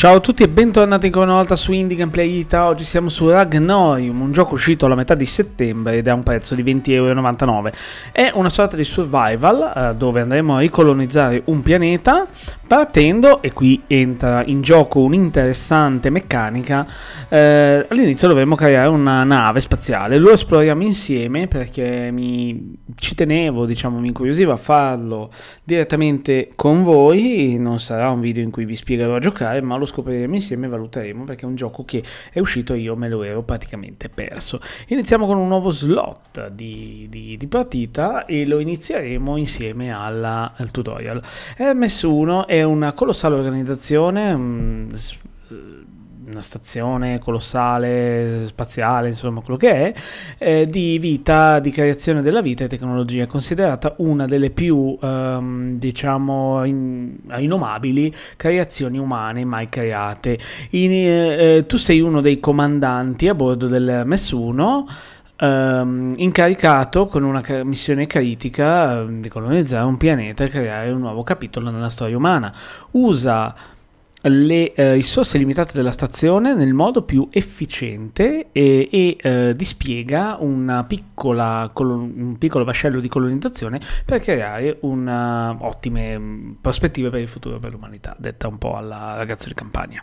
Ciao a tutti e bentornati ancora una volta su Indie Gameplay Ita. Oggi siamo su Ragnorium, un gioco uscito alla metà di settembre ed è a un prezzo di 20,99€. È una sorta di survival eh, dove andremo a ricolonizzare un pianeta partendo, e qui entra in gioco un'interessante meccanica, eh, all'inizio dovremo creare una nave spaziale. Lo esploriamo insieme perché mi, ci tenevo, diciamo, mi incuriosiva farlo direttamente con voi. Non sarà un video in cui vi spiegherò a giocare, ma lo scopriremo insieme e valuteremo perché è un gioco che è uscito e io me lo ero praticamente perso. Iniziamo con un nuovo slot di, di, di partita e lo inizieremo insieme alla, al tutorial. RMS1 è una colossale organizzazione... Mh, mm, una stazione colossale, spaziale, insomma quello che è, eh, di vita, di creazione della vita e tecnologia, considerata una delle più, ehm, diciamo, in, innomabili creazioni umane mai create. In, eh, eh tu sei uno dei comandanti a bordo del Messuno. Um, ehm, incaricato con una missione critica um, di colonizzare un pianeta e creare un nuovo capitolo nella storia umana. Usa le eh, risorse limitate della stazione nel modo più efficiente e, eh, e eh, dispiega piccola, un piccolo vascello di colonizzazione per creare una, eh, ottime mm, prospettive per il futuro per l'umanità, detta un po' alla ragazza di campagna.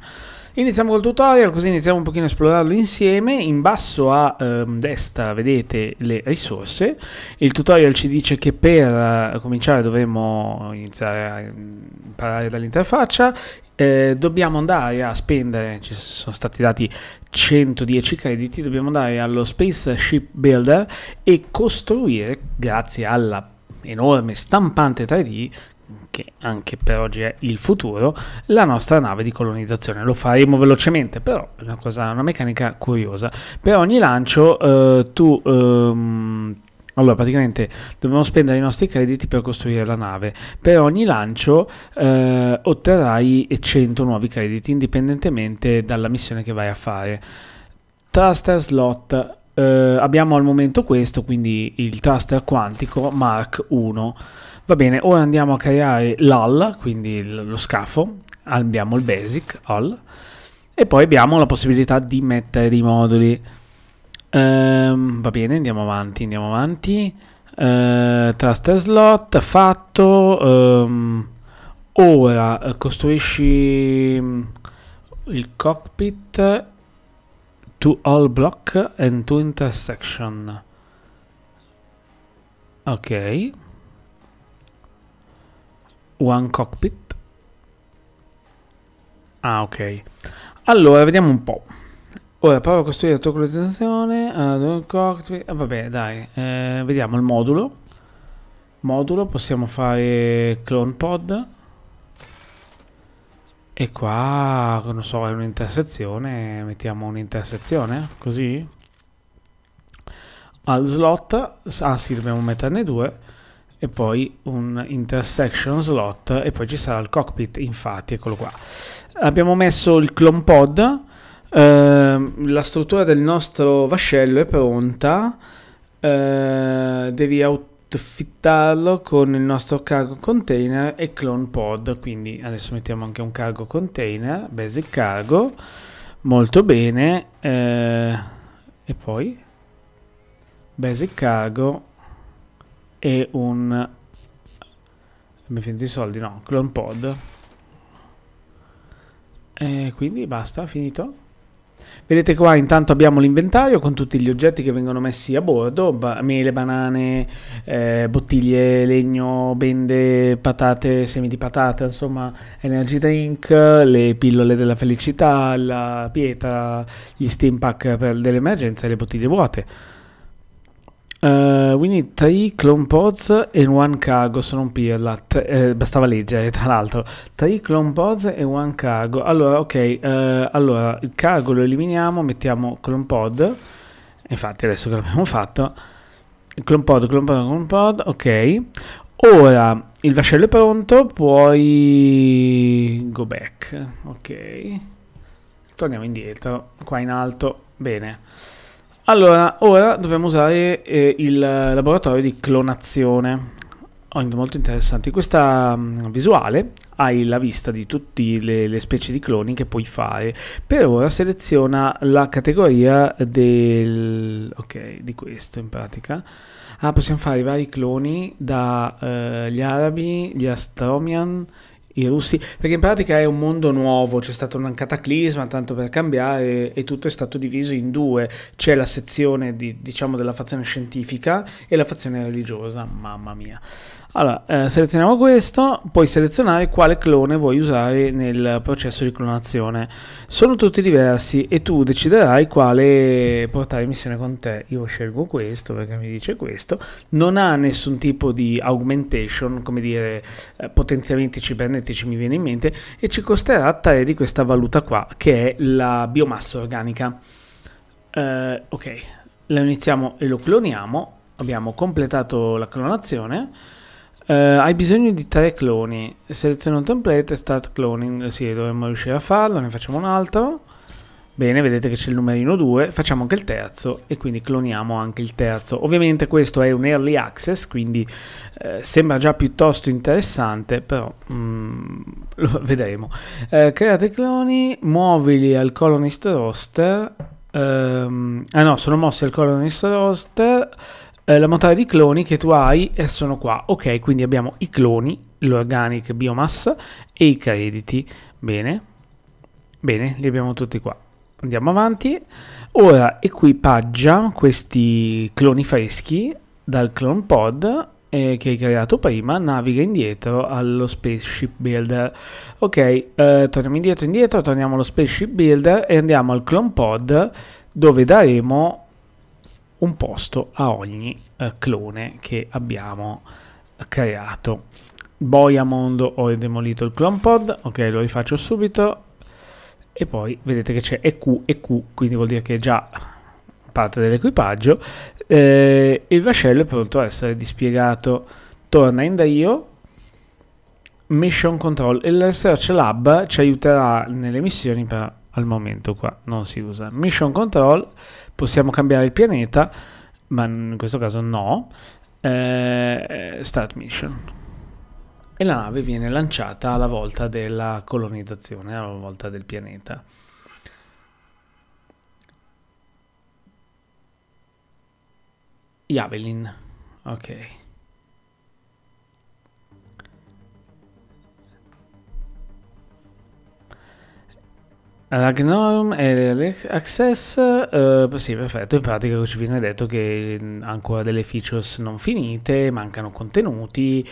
Iniziamo col tutorial, così iniziamo un pochino a esplorarlo insieme. In basso a eh, destra vedete le risorse. Il tutorial ci dice che per eh, cominciare dovremo iniziare a mm, imparare dall'interfaccia eh, dobbiamo andare a spendere, ci sono stati dati 110 crediti, dobbiamo andare allo Spaceship Builder e costruire, grazie alla enorme stampante 3D, che anche per oggi è il futuro, la nostra nave di colonizzazione. Lo faremo velocemente, però è una, cosa, una meccanica curiosa. Per ogni lancio eh, tu... Ehm, allora, praticamente dobbiamo spendere i nostri crediti per costruire la nave. Per ogni lancio eh, otterrai 100 nuovi crediti, indipendentemente dalla missione che vai a fare. Thruster slot. Eh, abbiamo al momento questo, quindi il thruster quantico Mark 1. Va bene, ora andiamo a creare l'hull, quindi lo scafo, abbiamo il basic hull e poi abbiamo la possibilità di mettere dei moduli. Ehm, va bene, andiamo avanti, andiamo avanti. Ehm, tasto slot fatto. Ehm, ora eh, costruisci mm, il cockpit to all block and to intersection. Ok. One cockpit. Ah, ok. Allora, vediamo un po'. Ora prova a costruire la tua collezione. Eh, vabbè, dai, eh, vediamo il modulo. Modulo, possiamo fare clone pod. E qua, non so, è un'intersezione. Mettiamo un'intersezione, così. Al slot, ah sì, dobbiamo metterne due. E poi un intersection slot. E poi ci sarà il cockpit, infatti, eccolo qua. Abbiamo messo il clone pod Ehm, la struttura del nostro vascello è pronta, eh, devi outfittarlo con il nostro cargo container e clone pod, quindi adesso mettiamo anche un cargo container, basic cargo, molto bene, eh, e poi basic cargo e un mi finito i soldi no clone pod e quindi basta finito Vedete qua intanto abbiamo l'inventario con tutti gli oggetti che vengono messi a bordo, ba mele, banane, eh, bottiglie, legno, bende, patate, semi di patate, insomma energy drink, le pillole della felicità, la pietra, gli steam pack per delle emergenze e le bottiglie vuote. Uh, we need 3 clone pods e one cargo, sono un pirla, T- eh, bastava leggere tra l'altro, 3 clone pods e one cargo, allora ok, uh, allora il cargo lo eliminiamo, mettiamo clone pod, infatti adesso che l'abbiamo fatto, clone pod, clone pod, clone pod, ok, ora il vascello è pronto, puoi go back, ok, torniamo indietro, qua in alto, bene. Allora, ora dobbiamo usare eh, il laboratorio di clonazione. molto interessante. Questa mm, visuale hai la vista di tutte le, le, specie di cloni che puoi fare. Per ora seleziona la categoria del... ok, di questo in pratica. Ah, possiamo fare i vari cloni dagli eh, arabi, gli astromian i russi, perché in pratica è un mondo nuovo, c'è stato un cataclisma, tanto per cambiare, e tutto è stato diviso in due, c'è la sezione di, diciamo, della fazione scientifica e la fazione religiosa, mamma mia. Allora, eh, selezioniamo questo, puoi selezionare quale clone vuoi usare nel processo di clonazione. Sono tutti diversi e tu deciderai quale portare in missione con te. Io scelgo questo perché mi dice questo. Non ha nessun tipo di augmentation, come dire, eh, potenziamenti cibernetici mi viene in mente, e ci costerà 3 di questa valuta qua, che è la biomassa organica. Eh, ok, la iniziamo e lo cloniamo. Abbiamo completato la clonazione Uh, hai bisogno di tre cloni. Seleziona un template e start cloning. Sì, dovremmo riuscire a farlo. Ne facciamo un altro. Bene, vedete che c'è il numerino 2, facciamo anche il terzo e quindi cloniamo anche il terzo. Ovviamente questo è un early access, quindi eh, sembra già piuttosto interessante, però mm, lo vedremo. Eh, create i cloni, muovili al colonist roster. Ehm, ah no, sono mossi al colonist roster eh, la montagna di cloni che tu hai e eh, sono qua. Ok, quindi abbiamo i cloni, l'organic biomass e i crediti. Bene, bene, li abbiamo tutti qua. Andiamo avanti. Ora equipaggia questi cloni freschi dal clone pod eh, che hai creato prima, naviga indietro allo spaceship builder. Ok, eh, torniamo indietro, indietro, torniamo allo spaceship builder e andiamo al clone pod dove daremo un posto a ogni eh, clone che abbiamo eh, creato. Boiamond ho demolito il clone pod, ok lo rifaccio subito e poi vedete che c'è EQ, EQ, quindi vuol dire che è già parte dell'equipaggio eh, il vascello è pronto a essere dispiegato. Torna in Dio. Mission Control. Il Research Lab ci aiuterà nelle missioni per al momento qua non si usa. Mission control, possiamo cambiare il pianeta, ma in questo caso no. Eh, start mission. E la nave viene lanciata alla volta della colonizzazione, alla volta del pianeta. Javelin. Ok. Alla GNOME e Access, eh, sì perfetto, in pratica ci viene detto che mm, ancora delle features non finite, mancano contenuti,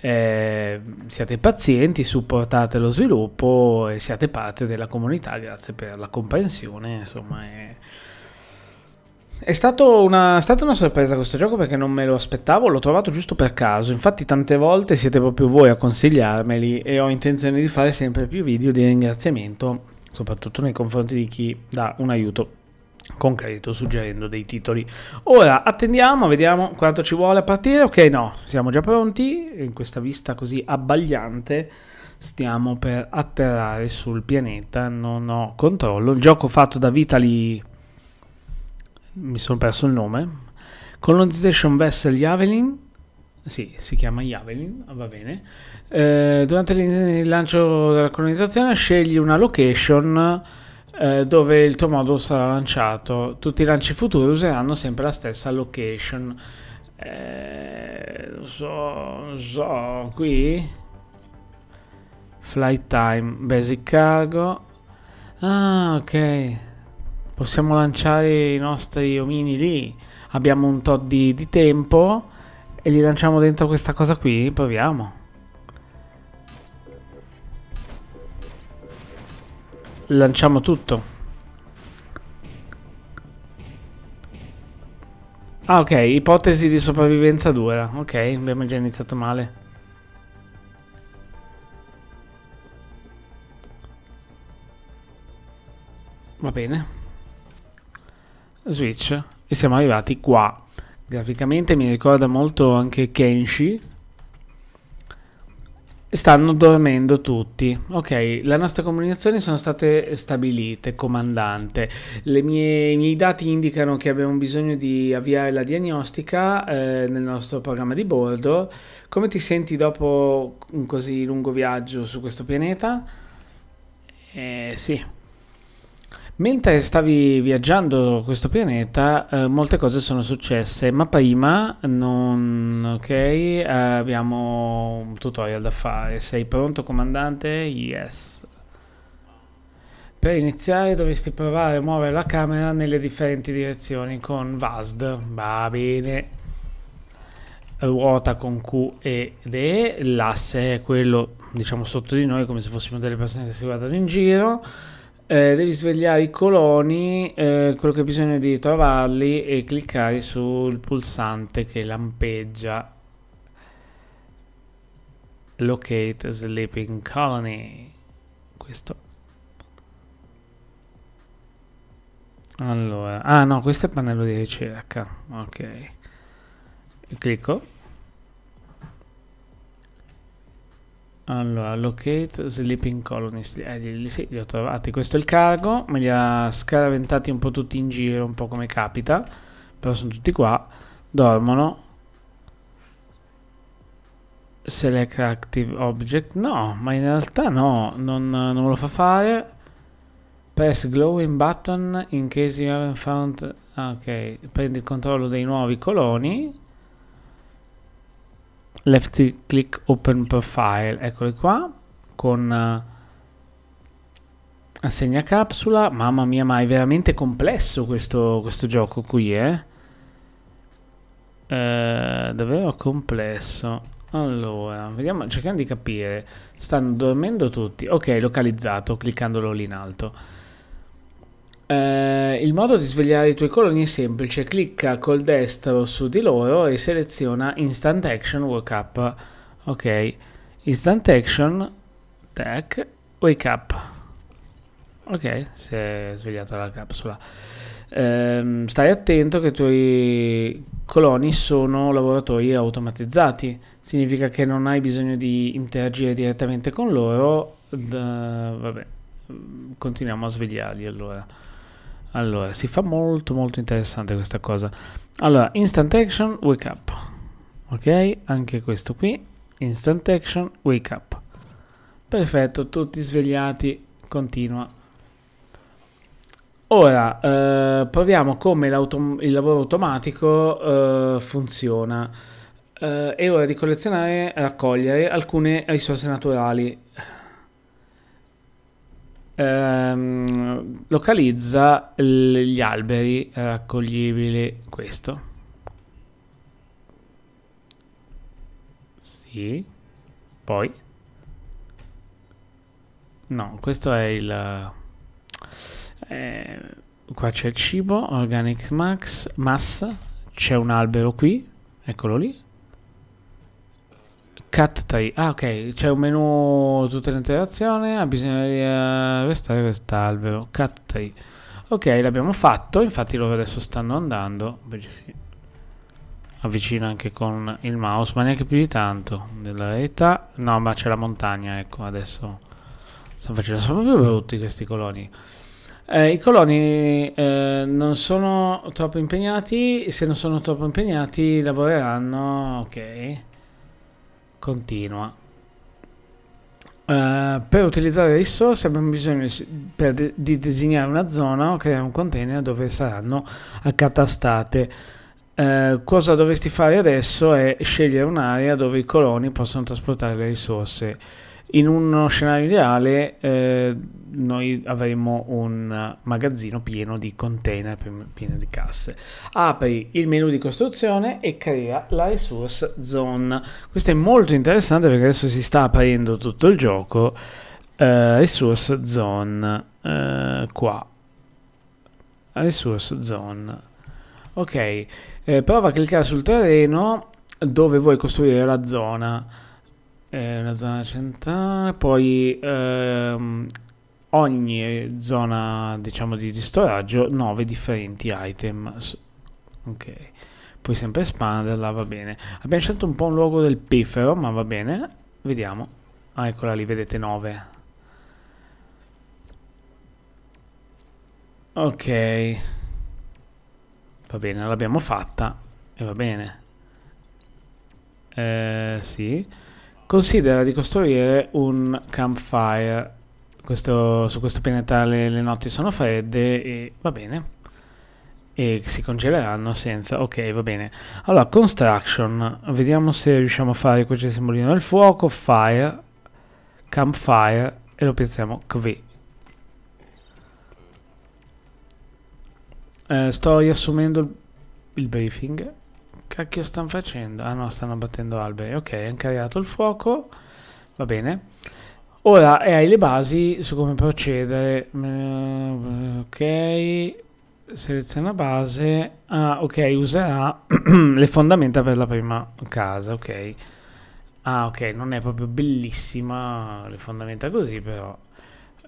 eh, siate pazienti, supportate lo sviluppo e siate parte della comunità, grazie per la comprensione, insomma è, è, stato una, è stata una sorpresa questo gioco perché non me lo aspettavo, l'ho trovato giusto per caso, infatti tante volte siete proprio voi a consigliarmeli e ho intenzione di fare sempre più video di ringraziamento soprattutto nei confronti di chi dà un aiuto concreto suggerendo dei titoli. Ora attendiamo, vediamo quanto ci vuole a partire. Ok, no, siamo già pronti. In questa vista così abbagliante stiamo per atterrare sul pianeta, non ho controllo. Il gioco fatto da Vitali mi sono perso il nome. Colonization Vessel Javelin sì, si chiama Javelin, va bene. Eh, durante il lancio della colonizzazione scegli una location eh, dove il tuo modulo sarà lanciato. Tutti i lanci futuri useranno sempre la stessa location. Eh, so, so, qui... Flight time, basic cargo. Ah, ok. Possiamo lanciare i nostri omini lì. Abbiamo un tot di, di tempo e li lanciamo dentro questa cosa qui? Proviamo. Lanciamo tutto. Ah ok, ipotesi di sopravvivenza dura. Ok, abbiamo già iniziato male. Va bene. Switch. E siamo arrivati qua. Graficamente mi ricorda molto anche Kenshi. stanno dormendo tutti. Ok, le nostre comunicazioni sono state stabilite, comandante. Mie, I miei dati indicano che abbiamo bisogno di avviare la diagnostica eh, nel nostro programma di bordo. Come ti senti dopo un così lungo viaggio su questo pianeta? Eh, sì. Mentre stavi viaggiando questo pianeta, eh, molte cose sono successe, ma prima non... ok, eh, abbiamo un tutorial da fare. Sei pronto, comandante? Yes. Per iniziare dovresti provare a muovere la camera nelle differenti direzioni con VASD. Va bene. Ruota con Q ed E, l'asse è quello diciamo sotto di noi come se fossimo delle persone che si guardano in giro eh, devi svegliare i coloni, eh, quello che bisogna bisogno di trovarli e cliccare sul pulsante che lampeggia Locate Sleeping Colony. Questo. Allora, ah no, questo è il pannello di ricerca. Ok. Clicco. Allora, locate sleeping colonies, eh, li, sì, li ho trovati, questo è il cargo, me li ha scaraventati un po' tutti in giro, un po' come capita, però sono tutti qua, dormono, select active object, no, ma in realtà no, non, non me lo fa fare, press glowing button in case you haven't found, ah, ok, prendi il controllo dei nuovi coloni, left click open per file eccoli qua con uh, assegna capsula mamma mia ma è veramente complesso questo, questo gioco qui eh eh, davvero complesso. Allora, vediamo, cerchiamo di capire. Stanno dormendo tutti. Ok, localizzato, cliccandolo lì in alto. Eh, il modo di svegliare i tuoi coloni è semplice, clicca col destro su di loro e seleziona Instant Action Wake Up. Ok, Instant Action, tac, Wake Up. Ok, si è svegliata la capsula. Eh, stai attento che i tuoi coloni sono lavoratori automatizzati, significa che non hai bisogno di interagire direttamente con loro. Da, vabbè, continuiamo a svegliarli allora. Allora, si fa molto molto interessante questa cosa. Allora, instant action, wake up. Ok, anche questo qui, instant action, wake up. Perfetto, tutti svegliati, continua. Ora, eh, proviamo come il lavoro automatico eh, funziona. Eh, è ora di collezionare e raccogliere alcune risorse naturali ehm, localizza l- gli alberi raccoglibili. Questo. Sì. Poi. No, questo è il... Eh, qua c'è il cibo, Organic Max, Mass, c'è un albero qui, eccolo lì. Cat Tree. Ah, ok. C'è un menu tutta l'interazione. Ah, bisogna eh, restare quest'albero. Cat Tree. Ok, l'abbiamo fatto. Infatti loro adesso stanno andando. Beh, sì. Avvicina anche con il mouse, ma neanche più di tanto. Nella realtà. No, ma c'è la montagna, ecco, adesso. Stanno facendo. Sono proprio brutti questi coloni. Eh, I coloni eh, non sono troppo impegnati, se non sono troppo impegnati lavoreranno, ok continua. Uh, per utilizzare le risorse abbiamo bisogno de di disegnare una zona o creare un container dove saranno accatastate. Uh, eh, cosa dovresti fare adesso è scegliere un'area dove i coloni possono trasportare le risorse in uno scenario ideale eh, noi avremmo un magazzino pieno di container, pieno di casse. Apri il menu di costruzione e crea la resource zone. Questo è molto interessante perché adesso si sta aprendo tutto il gioco. Eh, resource zone eh, qua. Resource zone. Ok, eh, prova a cliccare sul terreno dove vuoi costruire la zona eh, una zona centrale, poi ehm, ogni zona diciamo di, ristoraggio 9 differenti item. Ok, puoi sempre espanderla, va bene. Abbiamo scelto un po' un luogo del pifero, ma va bene. Vediamo. Ah, eccola lì, vedete 9. Ok. Va bene, l'abbiamo fatta. E va bene. Eh, sì. Considera di costruire un campfire. Questo, su questo pianeta le, le notti sono fredde e va bene. E si congeleranno senza... Ok, va bene. Allora, construction. Vediamo se riusciamo a fare... questo simbolino del fuoco. Fire. Campfire. E lo piazziamo qui. Eh, sto riassumendo il briefing. Cacchio stanno facendo? Ah no, stanno abbattendo alberi. Ok, hanno caricato il fuoco. Va bene. Ora hai le basi su come procedere. Eh, ok. Seleziona base. Ah, ok, userà le fondamenta per la prima casa. Ok. Ah, ok, non è proprio bellissima le fondamenta così, però.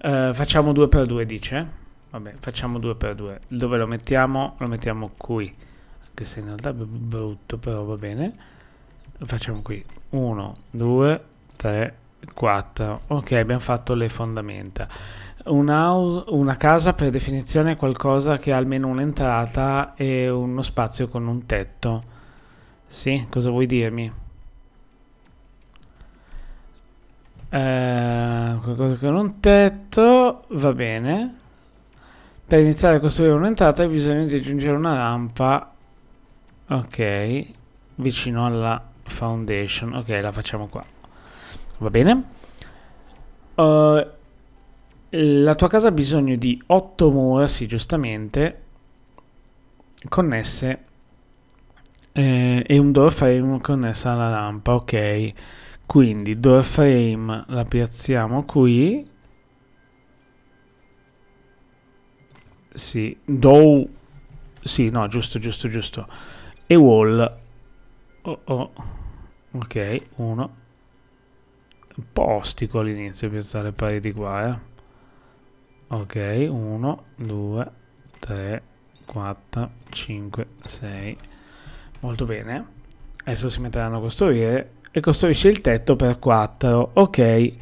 Uh, facciamo 2x2, dice? Vabbè, facciamo 2x2. Dove lo mettiamo? Lo mettiamo qui che se in realtà è brutto però va bene facciamo qui 1 2 3 4 ok abbiamo fatto le fondamenta una, una casa per definizione è qualcosa che ha almeno un'entrata e uno spazio con un tetto sì cosa vuoi dirmi eh, qualcosa con un tetto va bene per iniziare a costruire un'entrata hai bisogno di aggiungere una rampa ok vicino alla foundation ok la facciamo qua va bene uh, la tua casa ha bisogno di 8 mura sì giustamente connesse eh, e un door frame connessa alla lampa ok quindi door frame la piazziamo qui sì, do sì, no, giusto, giusto, giusto e wall. Oh, oh. Ok, uno. Un po' ostico all'inizio piazzare pareti qua, eh. Ok, 1, 2, 3, 4, 5, 6. Molto bene. Adesso si metteranno a costruire e costruisce il tetto per 4. Ok,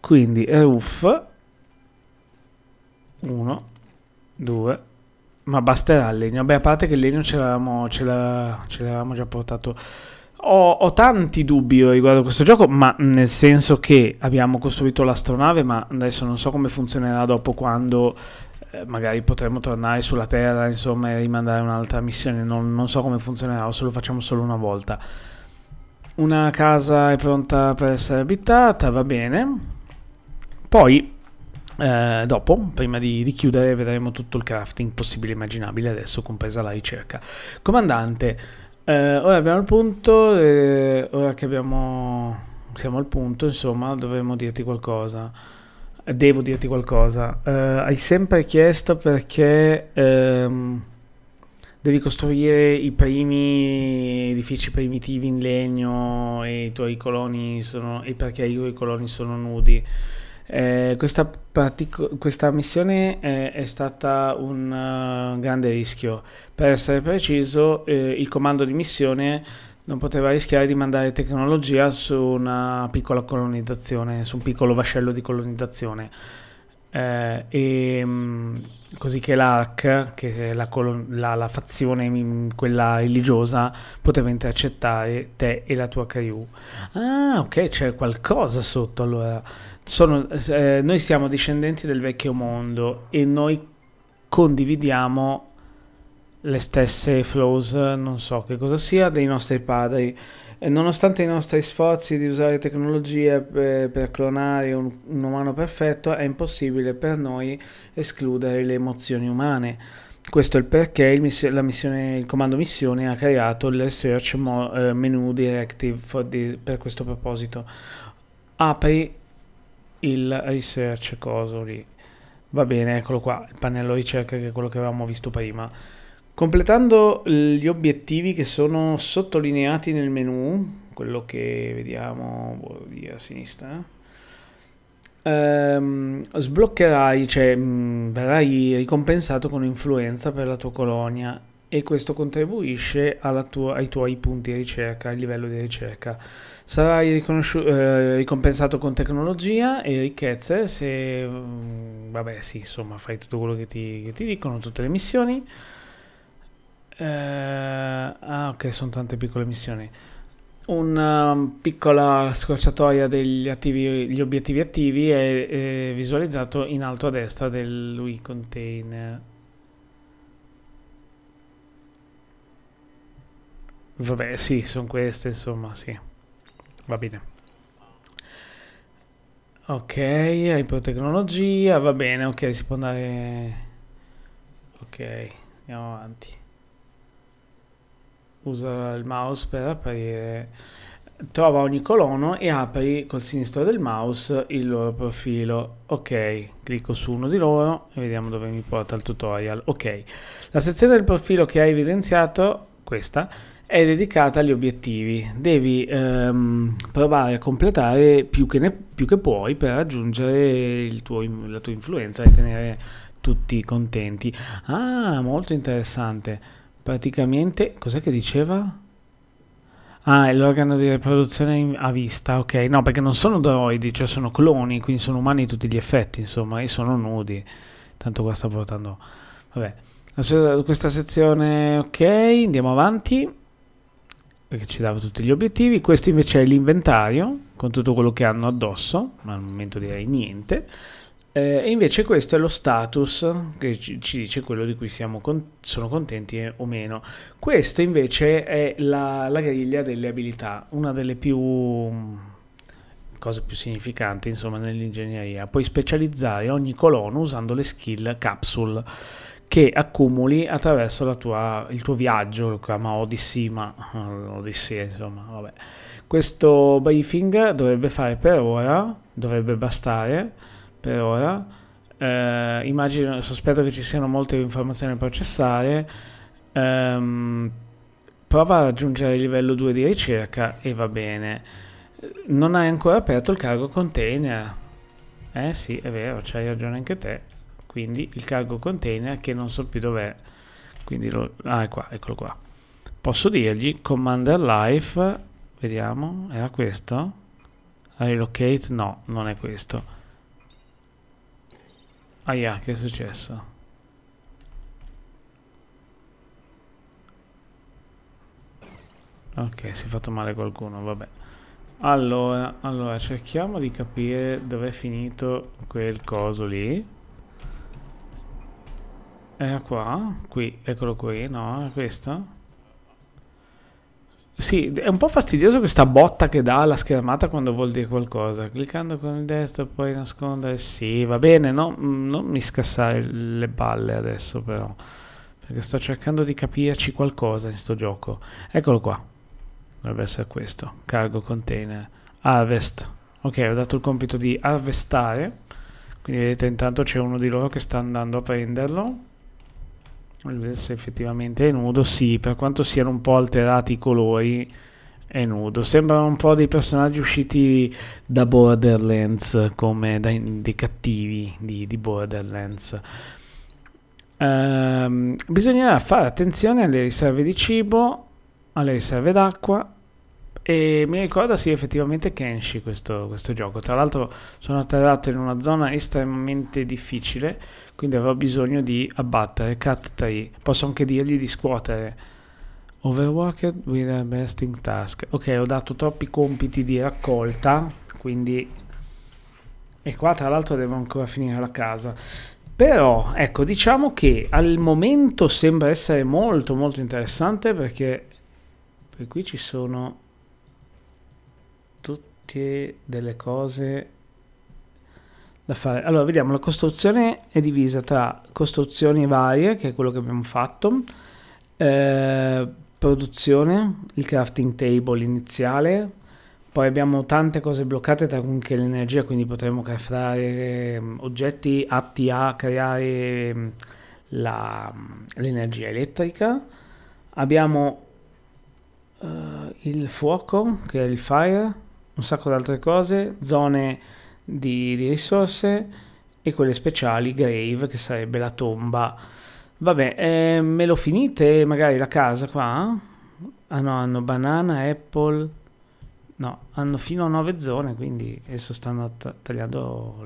quindi roof 1, 2, ma basterà il legno. Beh, a parte che il legno ce l'avevamo, ce l'avevamo già portato. Ho, ho, tanti dubbi riguardo a questo gioco, ma nel senso che abbiamo costruito l'astronave, ma adesso non so come funzionerà dopo quando eh, magari potremo tornare sulla Terra, insomma, e rimandare un'altra missione. Non, non so come funzionerà, o se lo facciamo solo una volta. Una casa è pronta per essere abitata, va bene. Poi eh, dopo, prima di, di, chiudere, vedremo tutto il crafting possibile e immaginabile adesso, compresa la ricerca. Comandante, uh, ora abbiamo il punto, eh, ora che abbiamo, siamo al punto, insomma, dovremmo dirti qualcosa. Devo dirti qualcosa. Uh, hai sempre chiesto perché um, devi costruire i primi edifici primitivi in legno e i tuoi coloni sono, e perché i tuoi coloni sono nudi. Eh, questa, partic- questa, missione è, eh, è stata un uh, grande rischio. Per essere preciso, eh, il comando di missione non poteva rischiare di mandare tecnologia su una piccola colonizzazione, su un piccolo vascello di colonizzazione. Eh, e, mh, mm, così che la che è la, la, la fazione mm, quella religiosa, poteva intercettare te e la tua crew. Ah, ok, c'è qualcosa sotto allora. Sono, eh, noi siamo discendenti del vecchio mondo e noi condividiamo le stesse flows, non so che cosa sia, dei nostri padri nonostante i nostri sforzi di usare tecnologie per, eh, per clonare un, un, umano perfetto, è impossibile per noi escludere le emozioni umane. Questo è il perché il, miss- missione, il comando missione ha creato il Search Mo- uh, Menu Directive di- per questo proposito. Apri il Research Cosoli. Va bene, eccolo qua, il pannello ricerca che è quello che avevamo visto prima. Completando gli obiettivi che sono sottolineati nel menu, quello che vediamo boh, via a sinistra, ehm, sbloccherai, cioè mh, mm, verrai ricompensato con influenza per la tua colonia e questo contribuisce tua, ai tuoi punti di ricerca, al livello di ricerca. Sarai eh, ricompensato con tecnologia e ricchezze se, mh, mm, vabbè sì, insomma, fai tutto quello che ti, che ti dicono, tutte le missioni. Uh, ah, ok, sono tante piccole missioni. Una um, piccola scorciatoia degli attivi, obiettivi attivi è, è, visualizzato in alto a destra del Wii Container. Vabbè, sì, sono queste, insomma, sì. Va bene. Ok, ipertecnologia, va bene, ok, si può andare... Ok, andiamo avanti usa il mouse per aprire, trova ogni colono e apri col sinistro del mouse il loro profilo. Ok, clicco su uno di loro e vediamo dove mi porta il tutorial. Ok, la sezione del profilo che hai evidenziato, questa, è dedicata agli obiettivi. Devi ehm, provare a completare più che, ne, più che puoi per raggiungere tuo, la tua influenza e tenere tutti contenti. Ah, molto interessante praticamente cos'è che diceva? Ah, è l'organo di riproduzione a vista, ok. No, perché non sono droidi, cioè sono cloni, quindi sono umani a tutti gli effetti, insomma, e sono nudi. Tanto qua sta portando... Vabbè, questa sezione, ok, andiamo avanti, perché ci dava tutti gli obiettivi. Questo invece è l'inventario, con tutto quello che hanno addosso, ma al momento direi niente. Eh, e invece questo è lo status che ci, dice quello di cui siamo con- sono contenti eh, o meno. Questo invece è la, la griglia delle abilità, una delle più mm, cose più significanti insomma nell'ingegneria. Puoi specializzare ogni colonna usando le skill capsule che accumuli attraverso tua, il tuo viaggio, lo chiama Odyssey, ma eh, Odissea insomma, vabbè. Questo briefing dovrebbe fare per ora, dovrebbe bastare per ora. Eh, immagino, sospetto che ci siano molte informazioni da processare. Um, prova a raggiungere il livello 2 di ricerca e va bene. Non hai ancora aperto il cargo container. Eh sì, è vero, c'hai ragione anche te. Quindi il cargo container che non so più dov'è. Quindi lo... Ah, è qua, eccolo qua. Posso dirgli Commander Life. Vediamo, era questo? Relocate? No, non è questo. Aia, che è successo? Ok, si è fatto male qualcuno, vabbè. Allora, allora, cerchiamo di capire dove è finito quel coso lì. Era qua? Qui, eccolo qui, no? Era questo? Sì, è un po' fastidioso questa botta che dà alla schermata quando vuol dire qualcosa. Cliccando con il destro poi nascondere. Sì, va bene, no? Mm, non mi scassare le balle adesso però. Perché sto cercando di capirci qualcosa in sto gioco. Eccolo qua. Dovrebbe essere questo. Cargo container. Harvest. Ok, ho dato il compito di harvestare. Quindi vedete intanto c'è uno di loro che sta andando a prenderlo voglio vedere se effettivamente è nudo sì per quanto siano un po' alterati i colori è nudo sembrano un po' dei personaggi usciti da Borderlands come dai, dei cattivi di, di Borderlands ehm, bisognerà fare attenzione alle riserve di cibo alle riserve d'acqua e mi ricorda sì effettivamente Kenshi questo, questo gioco. Tra l'altro sono atterrato in una zona estremamente difficile, quindi avrò bisogno di abbattere Cat3. Posso anche dirgli di scuotere. Overworked with a besting task. Ok, ho dato troppi compiti di raccolta, quindi... E qua tra l'altro devo ancora finire la casa. Però, ecco, diciamo che al momento sembra essere molto molto interessante perché... Per qui ci sono tutte delle cose da fare. Allora, vediamo, la costruzione è divisa tra costruzioni varie, che è quello che abbiamo fatto, eh, produzione, il crafting table iniziale, poi abbiamo tante cose bloccate tra cui anche l'energia, quindi potremo craftare mm, oggetti atti a creare mm, mm, l'energia elettrica. Abbiamo uh, il fuoco, che è il fire, un sacco di altre cose, zone di, di risorse e quelle speciali, grave, che sarebbe la tomba. Vabbè, eh, me lo finite magari la casa qua? Ah no, hanno banana, apple... No, hanno fino a 9 zone, quindi adesso stanno tagliando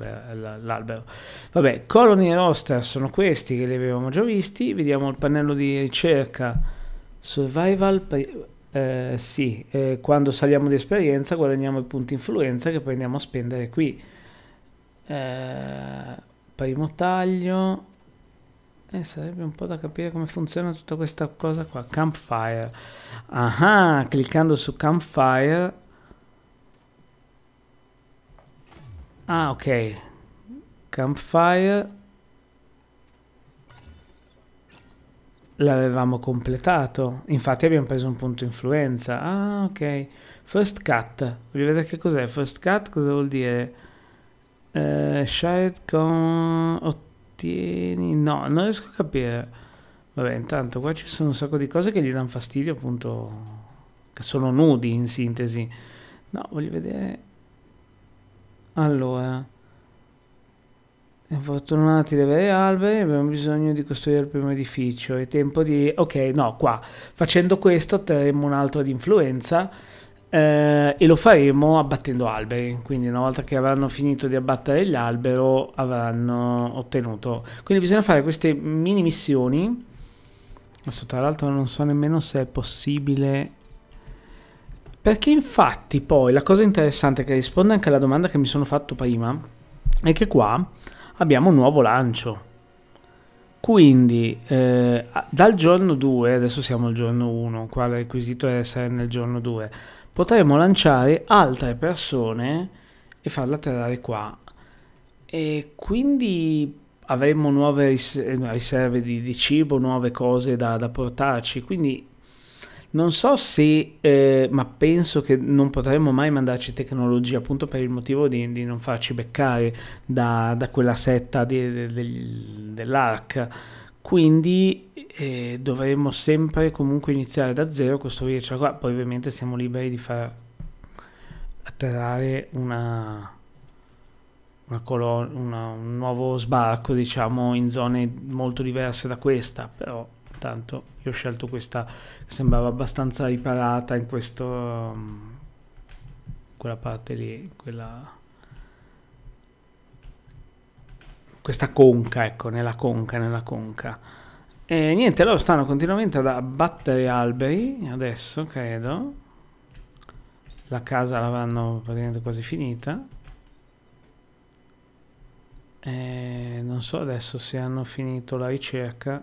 l'albero. Vabbè, colony e roster sono questi che li avevamo già visti. Vediamo il pannello di ricerca. Survival... Eh, sì, eh, quando saliamo di esperienza guadagniamo i punti influenza che poi andiamo a spendere qui. Eh, primo taglio. E eh, sarebbe un po' da capire come funziona tutta questa cosa qua. Campfire. Ah, cliccando su campfire. Ah, ok. Campfire. l'avevamo completato. Infatti abbiamo preso un punto influenza. Ah, ok. First cut. Voglio vedere che cos'è. First cut cosa vuol dire? Eh, shared con... Ottieni... No, non riesco a capire. Vabbè, intanto qua ci sono un sacco di cose che gli danno fastidio, appunto... Che sono nudi, in sintesi. No, voglio vedere... Allora... Fortunati le vere alberi, abbiamo bisogno di costruire il primo edificio. È tempo di... Ok, no, qua. Facendo questo otterremo un altro di influenza eh, e lo faremo abbattendo alberi. Quindi una volta che avranno finito di abbattere gli alberi avranno ottenuto... Quindi bisogna fare queste mini missioni. Adesso tra l'altro non so nemmeno se è possibile... Perché infatti poi la cosa interessante che risponde anche alla domanda che mi sono fatto prima è che qua abbiamo un nuovo lancio. Quindi eh, dal giorno 2, adesso siamo al giorno 1, quale requisito è essere nel giorno 2, potremo lanciare altre persone e farle atterrare qua. E quindi avremo nuove eh, riserve di, di cibo, nuove cose da, da portarci. Quindi non so se, eh, ma penso che non potremmo mai mandarci tecnologia appunto per il motivo di, di non farci beccare da, da quella setta de, de, de, dell'ARC. Quindi eh, dovremmo sempre comunque iniziare da zero, costruirci qua. Poi ovviamente siamo liberi di far atterrare una, una una, un nuovo sbarco, diciamo, in zone molto diverse da questa, però tanto ho scelto questa che sembrava abbastanza riparata in questo um, quella parte lì, quella questa conca, ecco, nella conca, nella conca. E niente, loro stanno continuamente ad abbattere alberi, adesso credo. La casa l'avranno praticamente quasi finita. E non so adesso se hanno finito la ricerca.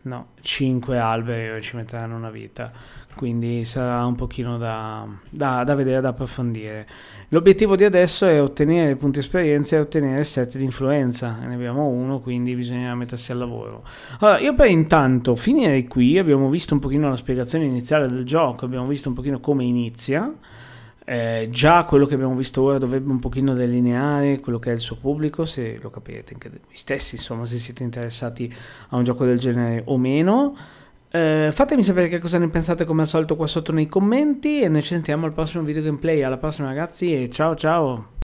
No, 5 alberi ci metteranno una vita, quindi sarà un pochino da, da, da vedere, da approfondire. L'obiettivo di adesso è ottenere punti esperienza e ottenere set di influenza, ne abbiamo uno, quindi bisogna mettersi al lavoro. Allora, io per intanto finirei qui, abbiamo visto un pochino la spiegazione iniziale del gioco, abbiamo visto un pochino come inizia, eh, già quello che abbiamo visto ora dovrebbe un pochino delineare quello che è il suo pubblico, se lo capirete anche voi stessi, insomma, se siete interessati a un gioco del genere o meno. Eh, fatemi sapere che cosa ne pensate come al solito qua sotto nei commenti e noi ci sentiamo al prossimo video gameplay. Alla prossima ragazzi e ciao ciao!